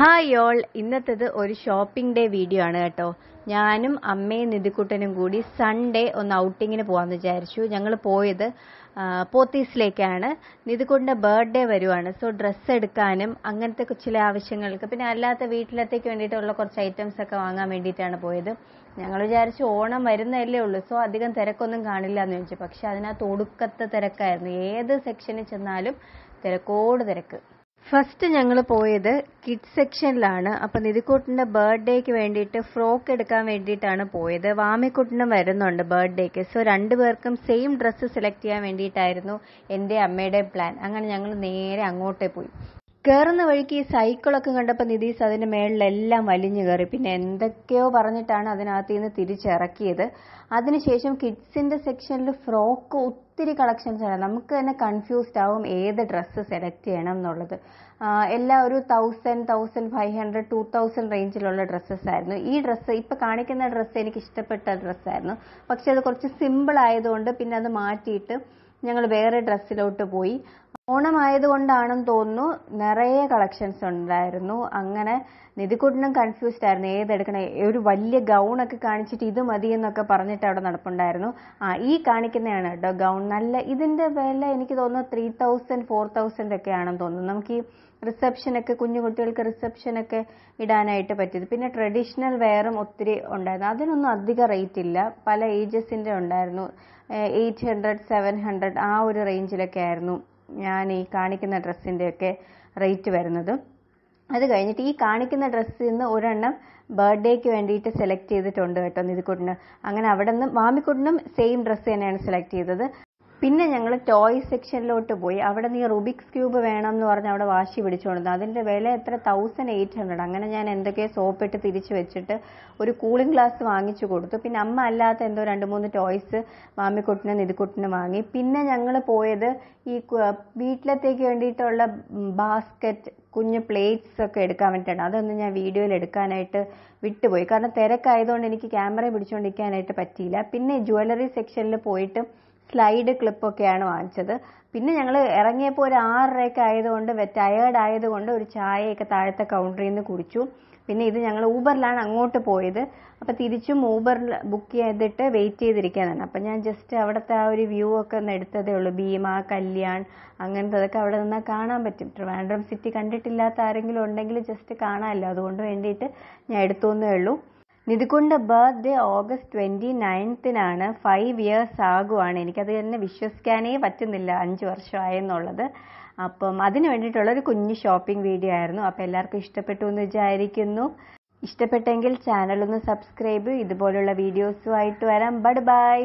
hi all ഇന്നത്തേത് ഒരു shopping day video ആണ് കേട്ടോ ഞാനും അമ്മയും നിധിക്കുട്ടനും കൂടി സൺഡേ ഒന്ന് ഔട്ടിങ്ങിന് പോകാമെന്ന് വിചാരിച്ചു ഞങ്ങൾ പോയത് പോത്തീസിലേക്കാണ് നിധിക്കുട്ടൻ്റെ ബർത്ത്ഡേ വരുവാണ് സോ ഡ്രസ്സ് എടുക്കാനും അങ്ങനത്തെ ചില ആവശ്യങ്ങൾക്ക് പിന്നെ അല്ലാത്ത വീട്ടിലത്തേക്ക് വേണ്ടിയിട്ടുള്ള കുറച്ച് ഐറ്റംസ് ഒക്കെ വാങ്ങാൻ വേണ്ടിയിട്ടാണ് പോയത് ഞങ്ങൾ വിചാരിച്ചു ഓണം വരുന്നതല്ലേ ഉള്ളൂ സോ അധികം തിരക്കൊന്നും കാണില്ല എന്ന് ചോദിച്ചു പക്ഷെ അതിനകത്ത് ഒടുക്കത്തെ തിരക്കായിരുന്നു ഏത് സെക്ഷനിൽ ചെന്നാലും തിരക്കോട് തിരക്ക് ഫസ്റ്റ് ഞങ്ങൾ പോയത് കിഡ് സെക്ഷനിലാണ് അപ്പം നിധിക്കൂട്ടിൻ്റെ ബർത്ത്ഡേക്ക് വേണ്ടിയിട്ട് ഫ്രോക്ക് എടുക്കാൻ വേണ്ടിയിട്ടാണ് പോയത് വാമിക്കുട്ടിനും വരുന്നുണ്ട് ബർത്ത്ഡേക്ക് സോ രണ്ടു പേർക്കും സെയിം ഡ്രസ്സ് സെലക്ട് ചെയ്യാൻ വേണ്ടിയിട്ടായിരുന്നു എൻ്റെ അമ്മയുടെ പ്ലാൻ അങ്ങനെ ഞങ്ങൾ നേരെ അങ്ങോട്ടേ പോയി കയറുന്ന വഴിക്ക് ഈ സൈക്കിളൊക്കെ കണ്ടപ്പോൾ നിതീഷ് അതിൻ്റെ മേളിലെല്ലാം വലിഞ്ഞു കയറി പിന്നെ എന്തൊക്കെയോ പറഞ്ഞിട്ടാണ് അതിനകത്ത് നിന്ന് തിരിച്ചിറക്കിയത് അതിനുശേഷം കിഡ്സിന്റെ സെക്ഷനിൽ ഫ്രോക്ക് ഒത്തിരി കളക്ഷൻസ് ആണ് നമുക്ക് തന്നെ കൺഫ്യൂസ്ഡ് ആവും ഏത് ഡ്രസ്സ് സെലക്ട് ചെയ്യണം എന്നുള്ളത് എല്ലാം ഒരു thousand thousand five hundred to thousand റേഞ്ചിലുള്ള ഡ്രസ്സസ് ആയിരുന്നു ഈ ഡ്രസ്സ് ഇപ്പൊ കാണിക്കുന്ന ഡ്രസ്സ് എനിക്ക് ഇഷ്ടപ്പെട്ട ഡ്രസ്സായിരുന്നു പക്ഷെ അത് കുറച്ച് സിമ്പിൾ ആയതുകൊണ്ട് പിന്നെ അത് മാറ്റിയിട്ട് ഞങ്ങൾ വേറെ ഡ്രസ്സിലോട്ട് പോയി ഓണം ആയതുകൊണ്ടാണെന്ന് തോന്നുന്നു നിറയെ കളക്ഷൻസ് ഉണ്ടായിരുന്നു അങ്ങനെ നിധിക്കുട്ടനും കൺഫ്യൂസ്ഡ് ആയിരുന്നു ഏതെടുക്കണം ഒരു വലിയ ഗൗണൊക്കെ കാണിച്ചിട്ട് ഇത് മതി എന്നൊക്കെ പറഞ്ഞിട്ട് അവിടെ നടപ്പുണ്ടായിരുന്നു ആ ഈ കാണിക്കുന്നതാണ് കേട്ടോ ഗൗൺ നല്ല ഇതിൻ്റെ വില എനിക്ക് തോന്നുന്നു ത്രീ തൗസൻഡ് ഫോർ തൗസൻഡ് ഒക്കെ ആണെന്ന് തോന്നുന്നു നമുക്ക് ഈ റിസപ്ഷനൊക്കെ കുഞ്ഞു കുട്ടികൾക്ക് റിസപ്ഷനൊക്കെ ഇടാനായിട്ട് പറ്റിയത് പിന്നെ ട്രഡീഷണൽ വെയറും ഒത്തിരി ഉണ്ടായിരുന്നു അതിനൊന്നും അധിക റേറ്റ് ഇല്ല പല ഏജസിൻ്റെ ഉണ്ടായിരുന്നു എയ്റ്റ് ഹൺഡ്രഡ് സെവൻ ഹൺഡ്രഡ് ആ ഒരു റേഞ്ചിലൊക്കെ ആയിരുന്നു ഞാൻ ഈ കാണിക്കുന്ന ഡ്രസ്സിൻ്റെയൊക്കെ റേറ്റ് വരുന്നത് അത് കഴിഞ്ഞിട്ട് ഈ കാണിക്കുന്ന ഡ്രസ്സിൽ നിന്ന് ഒരെണ്ണം ബർത്ത്ഡേക്ക് വേണ്ടിയിട്ട് സെലക്ട് ചെയ്തിട്ടുണ്ട് കേട്ടോ നിധിക്കുട്ടിന് അങ്ങനെ അവിടെ നിന്ന് മാമിക്കുട്ടിനും സെയിം ഡ്രസ്സ് തന്നെയാണ് സെലക്ട് ചെയ്തത് പിന്നെ ഞങ്ങൾ ടോയ് സെക്ഷനിലോട്ട് പോയി അവിടെ നീ റുബിക്സ് ക്യൂബ് വേണം എന്ന് പറഞ്ഞ് അവിടെ വാശി പിടിച്ചുകൊണ്ടിരുന്നു അതിന്റെ വില എത്ര തൗസൻഡ് എയ്റ്റ് ഹൺഡ്രഡ് അങ്ങനെ ഞാൻ എന്തൊക്കെ സോപ്പിട്ട് തിരിച്ചു വെച്ചിട്ട് ഒരു കൂളിംഗ് ഗ്ലാസ് വാങ്ങിച്ചു കൊടുത്തു പിന്നെ അമ്മ അല്ലാത്ത എന്തോ രണ്ട് മൂന്ന് ടോയ്സ് മാമിക്കുട്ടിനും നിധിക്കുട്ടിനും വാങ്ങി പിന്നെ ഞങ്ങൾ പോയത് ഈ വീട്ടിലത്തേക്ക് വേണ്ടിയിട്ടുള്ള ബാസ്ക്കറ്റ് കുഞ്ഞ് പ്ലേറ്റ്സ് ഒക്കെ എടുക്കാൻ വേണ്ടിയിട്ടാണ് അതൊന്നും ഞാൻ വീഡിയോയിൽ എടുക്കാനായിട്ട് വിട്ടുപോയി കാരണം തിരക്കായതുകൊണ്ട് എനിക്ക് ക്യാമറ പിടിച്ചുകൊണ്ടിരിക്കാനായിട്ട് പറ്റിയില്ല പിന്നെ ജ്വല്ലറി സെക്ഷനിൽ പോയിട്ട് സ്ലൈഡ് ക്ലിപ്പൊക്കെയാണ് വാങ്ങിച്ചത് പിന്നെ ഞങ്ങൾ ഇറങ്ങിയപ്പോൾ ഒരു ആറരയൊക്കെ ആയതുകൊണ്ട് ടയേർഡ് ആയതുകൊണ്ട് ഒരു ചായയൊക്കെ താഴത്തെ കൗണ്ടറിൽ നിന്ന് കുടിച്ചു പിന്നെ ഇത് ഞങ്ങൾ ഊബറിലാണ് അങ്ങോട്ട് പോയത് അപ്പോൾ തിരിച്ചും ഊബറിൽ ബുക്ക് ചെയ്തിട്ട് വെയിറ്റ് ചെയ്തിരിക്കാനാണ് അപ്പോൾ ഞാൻ ജസ്റ്റ് അവിടുത്തെ ആ ഒരു വ്യൂ ഒക്കെ ഒന്ന് എടുത്തതേ ഉള്ളൂ ഭീമ കല്യാൺ അങ്ങനത്തതൊക്കെ അവിടെ നിന്നാൽ കാണാൻ പറ്റും ട്രിവാൻഡ്രം സിറ്റി കണ്ടിട്ടില്ലാത്ത ആരെങ്കിലും ഉണ്ടെങ്കിൽ ജസ്റ്റ് കാണാമല്ലോ അതുകൊണ്ട് വേണ്ടിയിട്ട് ഞാൻ എടുത്തു എന്നേ ഉള്ളൂ നിധിക്കുണ്ട് ബർത്ത്ഡേ ഓഗസ്റ്റ് ട്വൻറ്റി നയൻത്തിനാണ് ഫൈവ് ഇയേഴ്സ് ആകുവാണ് എനിക്കത് തന്നെ വിശ്വസിക്കാനേ പറ്റുന്നില്ല അഞ്ച് വർഷമായെന്നുള്ളത് അപ്പം അതിന് വേണ്ടിയിട്ടുള്ളൊരു ഒരു കുഞ്ഞു ഷോപ്പിംഗ് വീഡിയോ ആയിരുന്നു അപ്പോൾ എല്ലാവർക്കും ഇഷ്ടപ്പെട്ടു എന്ന് വിചാരിക്കുന്നു ഇഷ്ടപ്പെട്ടെങ്കിൽ ചാനൽ ഒന്ന് സബ്സ്ക്രൈബ് ഇതുപോലുള്ള വീഡിയോസുമായിട്ട് വരാം ബഡ് ബൈ